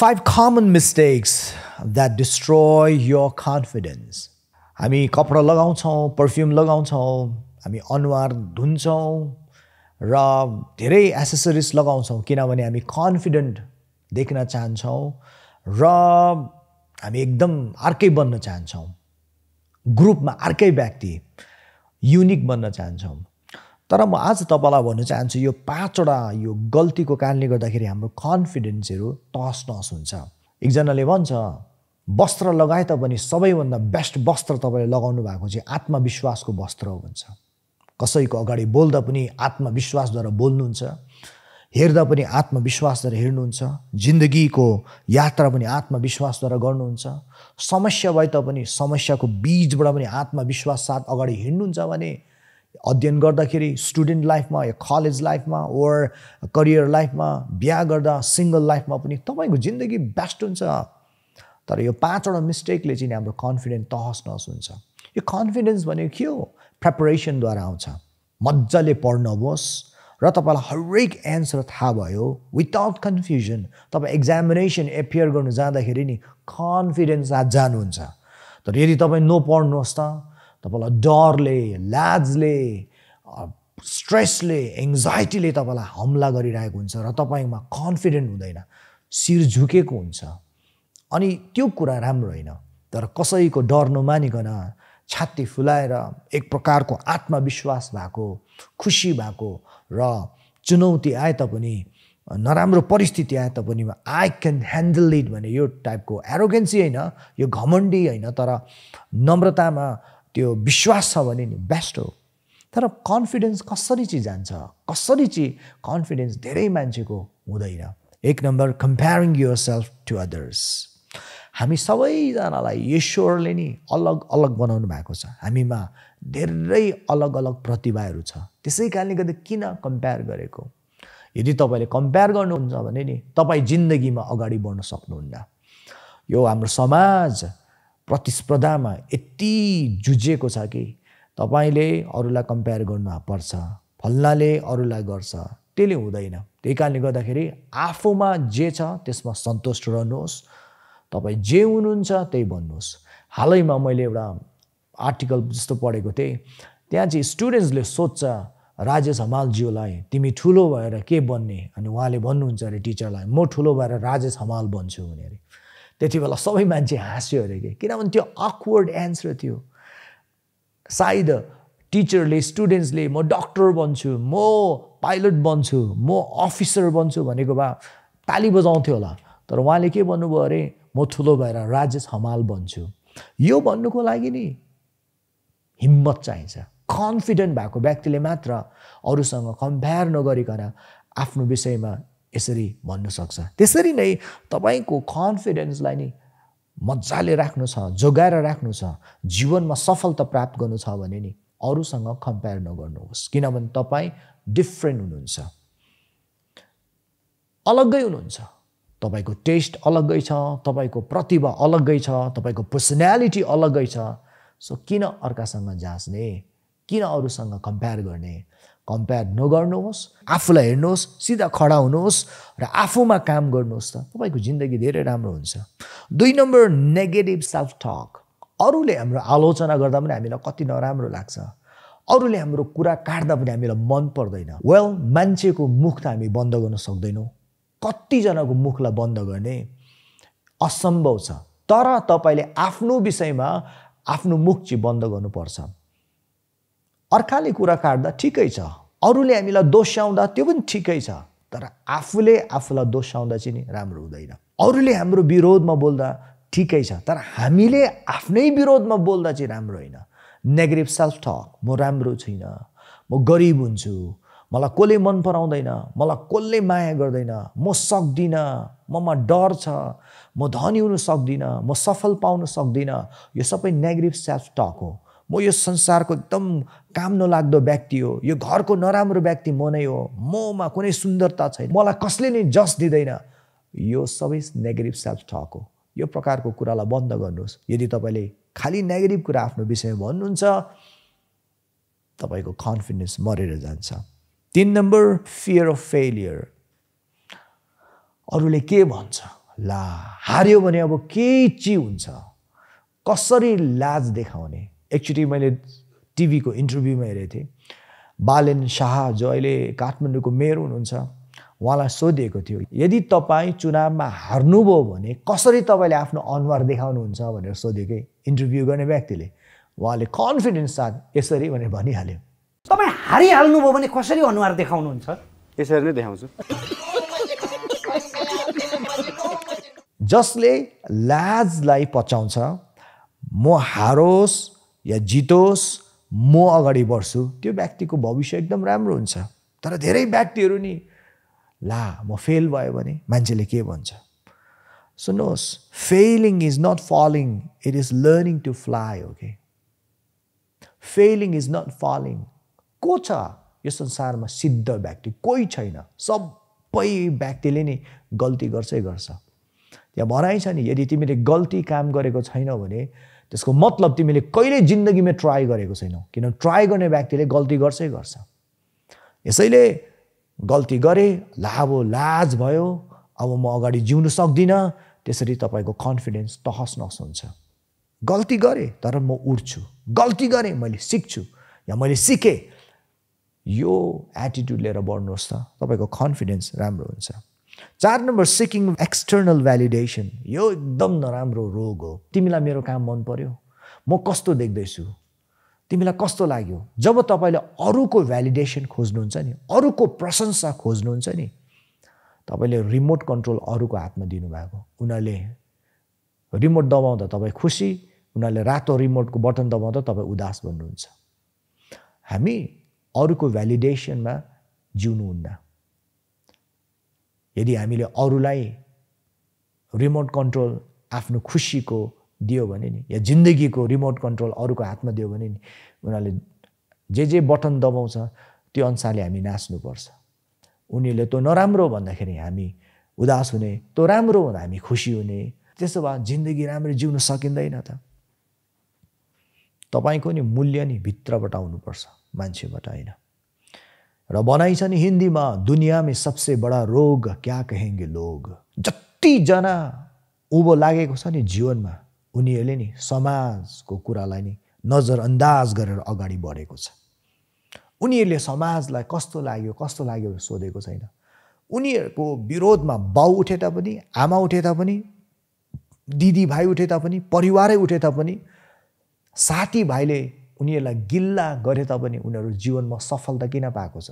five common mistakes that destroy your confidence हामी कपडा लगाउँछौँ पर्फ्युम लगाउँछौँ हामी अनुहार धुन्छौँ र धेरै एसेसरिज लगाउँछौँ किनभने हामी कन्फिडेन्ट देख्न चाहन्छौँ र हामी एकदम अर्कै बन्न चाहन्छौँ ग्रुपमा अर्कै व्यक्ति युनिक बन्न चाहन्छौँ तर म आज तपाईँलाई भन्न चाहन्छु यो पाँचवटा यो गल्तीको कारणले गर्दाखेरि हाम्रो कन्फिडेन्सहरू टस नहस हुन्छ एकजनाले भन्छ वस्त्र लगाए तापनि सबैभन्दा बेस्ट वस्त्र तपाईँले लगाउनु भएको चाहिँ आत्मविश्वासको वस्त्र हो भन्छ कसैको अगाडि बोल्दा पनि आत्मविश्वासद्वारा बोल्नुहुन्छ हेर्दा पनि आत्मविश्वासद्वारा हेर्नुहुन्छ जिन्दगीको यात्रा पनि आत्मविश्वासद्वारा गर्नुहुन्छ समस्या भए तापनि समस्याको बिचबाट पनि आत्मविश्वास साथ अगाडि हिँड्नुहुन्छ भने अध्ययन गर्दाखेरि स्टुडेन्ट लाइफमा या कलेज लाइफमा ओर करियर लाइफमा बिहा गर्दा सिङ्गल लाइफमा पनि तपाईँको जिन्दगी बेस्ट हुन्छ तर यो पाँचवटा मिस्टेकले चाहिँ हाम्रो कन्फिडेन्स तहस नहस हुन्छ यो कन्फिडेन्स भनेको के हो प्रेपरेसनद्वारा आउँछ मजाले पढ्नुहोस् र तपाईँलाई हरेक एन्सर थाहा भयो विदाउट कन्फ्युजन तपाईँ एक्जामिनेसन एपियर गर्नु जाँदाखेरि नि कन्फिडेन्स जानुहुन्छ तर यदि तपाईँ नपढ्नुहोस् त तपाईँलाई डरले लाजले स्ट्रेसले एङ्जाइटीले तपाईँलाई हमला गरिरहेको हुन्छ र तपाईँमा कन्फिडेन्ट हुँदैन शिर झुकेको हुन्छ अनि त्यो कुरा राम्रो होइन तर कसैको डर नमानिकन छाती फुलाएर एक प्रकारको आत्मविश्वास भएको खुसी भएको र चुनौती आए तापनि नराम्रो परिस्थिति आए तापनि आई क्यान ह्यान्डल इट भने यो टाइपको एरोगेन्सी होइन यो घमण्डी होइन तर नम्रतामा त्यो विश्वास छ भने नि बेस्ट हो तर कन्फिडेन्स कसरी चाहिँ जान्छ कसरी चाहिँ कन्फिडेन्स धेरै मान्छेको हुँदैन एक number comparing yourself to others हामी सबैजनालाई ईश्वरले नि अलग अलग बनाउनु भएको छ हामीमा धेरै अलग अलग प्रतिभाहरू छ त्यसै कारणले गर्दा किन कम्पेयर गरेको यदि तपाईँले कम्पेयर गर्नुहुन्छ भने नि तपाईँ जिन्दगीमा अगाडि बढ्न सक्नुहुन्न यो हाम्रो समाज प्रतिस्पर्धामा यति जुझेको छ कि तपाईँले अरूलाई कम्पेयर गर्नु पर्छ फल्नाले अरूलाई गर्छ त्यसले हुँदैन त्यही कारणले गर्दाखेरि आफूमा जे छ त्यसमा सन्तुष्ट रहनुहोस् तपाईँ जे हुनुहुन्छ त्यही भन्नुहोस् हालैमा मैले एउटा आर्टिकल जस्तो पढेको थिएँ त्यहाँ चाहिँ स्टुडेन्ट्सले सोध्छ राजेश हमालज्यूलाई तिमी ठुलो भएर के बन्ने अनि उहाँले भन्नुहुन्छ अरे टिचरलाई म ठुलो भएर राजेश हमाल बन्छु भने अरे त्यति बेला सबै मान्छे हाँस्यो अरे कि किनभने त्यो अक्वर्ड एन्सर थियो सायद टिचरले स्टुडेन्ट्सले म डक्टर बन्छु म पाइलट बन्छु म अफिसर बन्छु भनेको भए ताली बजाउँथ्यो होला तर उहाँले के भन्नुभयो अरे म ठुलो भएर राजेश हमाल बन्छु यो भन्नुको लागि नि हिम्मत चाहिन्छ कन्फिडेन्ट भएको व्यक्तिले मात्र अरूसँग कम्पेयर नगरिकन आफ्नो विषयमा यसरी भन्न सक्छ त्यसरी नै तपाईँको कन्फिडेन्सलाई नै मजाले राख्नु छ जोगाएर राख्नु छ जीवनमा सफलता प्राप्त गर्नु छ भने नि अरूसँग कम्पेयर नगर्नुहोस् किनभने तपाईँ डिफ्रेन्ट हुनुहुन्छ अलग्गै हुनुहुन्छ तपाईँको टेस्ट अलग्गै छ तपाईँको प्रतिभा अलग्गै छ तपाईँको पर्सनालिटी अलग्गै छ सो किन अर्कासँग जाँच्ने किन अरूसँग कम्पेयर गर्ने कम्पेयर नगर्नुहोस् आफूलाई हेर्नुहोस् सिधा खडा हुनुहोस् र आफूमा काम गर्नुहोस् त तपाईँको जिन्दगी धेरै राम्रो हुन्छ दुई नम्बर नेगेटिभ सेल्फ टक अरूले हाम्रो आलोचना गर्दा पनि हामीलाई कति नराम्रो लाग्छ अरूले हाम्रो कुरा काट्दा पनि हामीलाई मन पर्दैन वेल मान्छेको मुख त हामी बन्द गर्न सक्दैनौँ कतिजनाको मुखलाई बन्द गर्ने असम्भव छ तर तपाईँले आफ्नो विषयमा आफ्नो मुख चाहिँ बन्द गर्नुपर्छ अर्काले कुरा काट्दा ठिकै छ अरूले हामीलाई दोस्याउँदा त्यो पनि ठिकै छ तर आफूले आफूलाई दोस्याउँदा चाहिँ नि राम्रो हुँदैन अरूले हाम्रो विरोधमा बोल्दा ठिकै छ तर हामीले आफ्नै विरोधमा बोल्दा चाहिँ राम्रो होइन नेगेटिभ सेल्फ टक म राम्रो छुइनँ म गरिब हुन्छु मलाई कसले मन पराउँदैन मलाई कसले माया गर्दैन म सक्दिनँ ममा डर छ म धनी हुनु सक्दिनँ म सफल पाउन सक्दिनँ यो सबै नेगेटिभ सेल्फ टक हो म यो संसारको एकदम काम नलाग्दो व्यक्ति हो यो घरको नराम्रो व्यक्ति म नै हो ममा कुनै सुन्दरता छैन मलाई कसले नै जस दिँदैन यो सबै नेगेटिभ सेल्फ टक हो यो प्रकारको कुरालाई बन्द गर्नुहोस् यदि तपाईँले खालि नेगेटिभ कुरा आफ्नो विषयमा भन्नुहुन्छ तपाईँको कन्फिडेन्स मरेर जान्छ तिन नम्बर फियर अफ फेलियर अरूले के भन्छ ला हार्यो भने अब के चि हुन्छ कसरी लाज देखाउने एक्चुली मैले टिभीको इन्टरभ्यूमा हेरेको थिएँ बालेन शाह जो अहिले काठमाडौँको मेयर हुनुहुन्छ उहाँलाई सोधिएको थियो यदि तपाईँ चुनावमा हार्नुभयो भने कसरी तपाईँले आफ्नो अनुहार देखाउनुहुन्छ भनेर सोधेकै इन्टरभ्यू गर्ने व्यक्तिले उहाँले कन्फिडेन्स साथ यसरी भनेर भनिहाल्यो तपाईँ हारिहाल्नुभयो भने कसरी अनुहार देखाउनुहुन्छ यसरी नै देखाउँछु जसले लाजलाई पचाउँछ म हारोस् या जितोस् म अगाडि बढ्छु त्यो व्यक्तिको भविष्य एकदम राम्रो हुन्छ तर धेरै व्यक्तिहरू नि ला म फेल भयो भने मान्छेले के भन्छ सुन्नुहोस् failing is not falling it is learning to fly okay failing is not falling को छ यो संसारमा सिद्ध व्यक्ति कोही छैन सबै व्यक्तिले नि गल्ती गर्छै गर्छ त्यहाँ भनाइ छ नि यदि तिमीले गल्ती काम गरेको छैनौ भने त्यसको मतलब तिमीले कहिले जिन्दगीमा ट्राई गरेको छैनौ किन ट्राई गर्ने व्यक्तिले गल्ती गर्छै गर्छ यसैले गल्ती गरे लाभो लाज भयो अब म अगाडि जिउनु सक्दिनँ त्यसरी तपाईँको कन्फिडेन्स तहस नहस हुन्छ गल्ती गरेँ तर म उठ्छु गल्ती गरेँ मैले सिक्छु या मैले सिकेँ यो एटिट्युड लिएर बढ्नुहोस् त तपाईँको कन्फिडेन्स राम्रो हुन्छ चार नम्बर सिकिङ एक्सटर्नल भ्यालिडेसन यो एकदम नराम्रो रोग हो तिमीलाई मेरो काम मन पर्यो म कस्तो देख्दैछु तिमीलाई कस्तो लाग्यो जब तपाईँले अरूको भ्यालिडेसन खोज्नुहुन्छ नि अरूको प्रशंसा खोज्नुहुन्छ नि तपाईँले रिमोट कन्ट्रोल अरूको हातमा दिनुभएको उनीहरूले रिमोट दबाउँदा तपाईँ खुसी उनीहरूले रातो रिमोटको बटन दबाउँदा तपाईँ उदास भन्नुहुन्छ हामी अरूको भ्यालिडेसनमा जिउनुहुन्न यदि हामीले अरूलाई रिमोट कन्ट्रोल आफ्नो खुसीको दियो भने नि या जिन्दगीको रिमोट कन्ट्रोल अरूको हातमा दियो भने नि उनीहरूले जे जे बटन दबाउँछ त्यो अनुसारले हामी नाच्नुपर्छ उनीहरूले त्यो नराम्रो भन्दाखेरि हामी उदास हुने तँ राम्रो हुँदा हामी खुसी हुने त्यसो भए जिन्दगी राम्ररी जिउन सकिँदैन त तपाईँको नि मूल्य नि भित्रबाट आउनुपर्छ मान्छेबाट होइन र नि हिन्दीमा दुनियाँमै सबसे बडा रोग क्या कहेङ्गे लोग जतिजना उँभो लागेको छ नि जीवनमा उनीहरूले नि समाजको कुरालाई नि नजरअन्दाज गरेर अगाडि बढेको छ उनीहरूले समाजलाई कस्तो लाग्यो कस्तो लाग्यो सोधेको छैन उनीहरूको विरोधमा बाउ उठे तापनि आमा उठे तापनि दिदीभाइ उठे तापनि परिवारै उठे तापनि साथीभाइले उनीहरूलाई गिल्ला गरे तापनि उनीहरू जीवनमा सफलता किन पाएको छ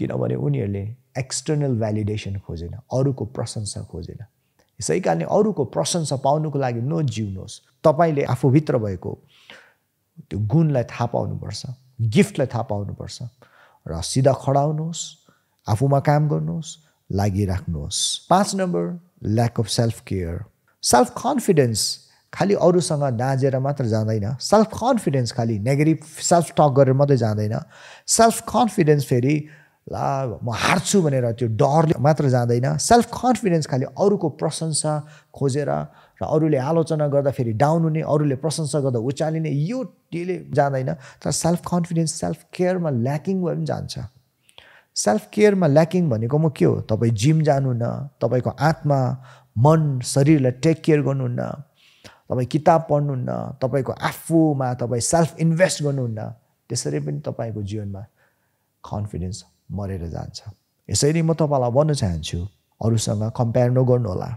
किनभने उनीहरूले एक्सटर्नल भ्यालिडेसन खोजेन अरूको प्रशंसा खोजेन यसै कारणले अरूको प्रशंसा पाउनुको लागि नजिउनुहोस् तपाईँले आफूभित्र भएको त्यो गुणलाई थाहा पाउनुपर्छ गिफ्टलाई थाहा पाउनुपर्छ र सिधा खडाउनुहोस् आफूमा काम गर्नुहोस् लागिराख्नुहोस् पाँच number lack of self care self confidence खालि अरूसँग नाजेर मात्र जाँदैन सेल्फ कन्फिडेन्स खालि नेगेटिभ सेल्फ टक गरेर मात्रै जाँदैन सेल्फ कन्फिडेन्स फेरि ला म हार्छु भनेर त्यो डरले मात्र जाँदैन सेल्फ कन्फिडेन्स खालि अरूको प्रशंसा खोजेर र अरूले आलोचना गर्दा फेरि डाउन हुने अरूले प्रशंसा गर्दा उचालिने यो त्यसले जाँदैन तर सेल्फ कन्फिडेन्स सेल्फ केयरमा ल्याकिङ भए पनि जान्छ सेल्फ केयरमा ल्याकिङ भनेको म के हो तपाईँ जिम जानुहुन्न तपाईँको आत्मा मन शरीरलाई टेक केयर गर्नुहुन्न तपाईँ किताब पढ्नुहुन्न तपाईँको आफूमा तपाईँ सेल्फ इन्भेस्ट गर्नुहुन्न त्यसरी पनि तपाईँको जीवनमा कन्फिडेन्स मरेर जान्छ यसरी म तपाईँलाई भन्न चाहन्छु अरूसँग कम्पेयर नगर्नुहोला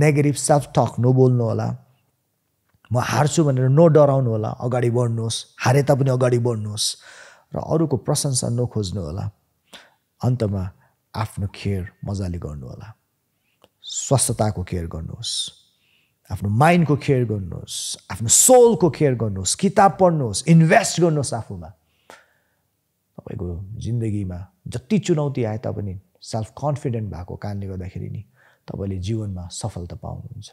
नेगेटिभ सेल्फ टक नबोल्नुहोला म हार्छु भनेर नो डराउनु होला अगाडि बढ्नुहोस् हारे तापनि अगाडि बढ्नुहोस् र अरूको प्रशंसा नखोज्नु होला अन्तमा आफ्नो खेर मजाले गर्नुहोला स्वस्थताको केयर गर्नुहोस् आफ्नो माइन्डको केयर गर्नुहोस् आफ्नो सोलको केयर गर्नुहोस् किताब पढ्नुहोस् इन्भेस्ट गर्नुहोस् आफूमा तपाईँको जिन्दगीमा जति चुनौती आए तापनि सेल्फ कन्फिडेन्ट भएको कारणले गर्दाखेरि नि तपाईँले जीवनमा सफलता पाउनुहुन्छ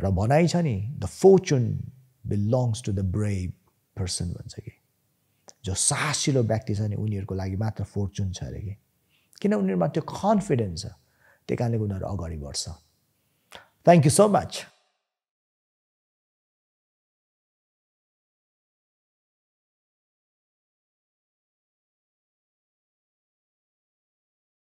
र भनाइ छ नि the fortune belongs to the brave person भन्छ कि जो साहसिलो व्यक्ति छ नि उनीहरूको लागि मात्र फोर्चुन छ अरे कि किन उनीहरूमा त्यो कन्फिडेन्स छ त्यही कारणले उनीहरू अगाडि बढ्छ थ्याङ्क यू सो मच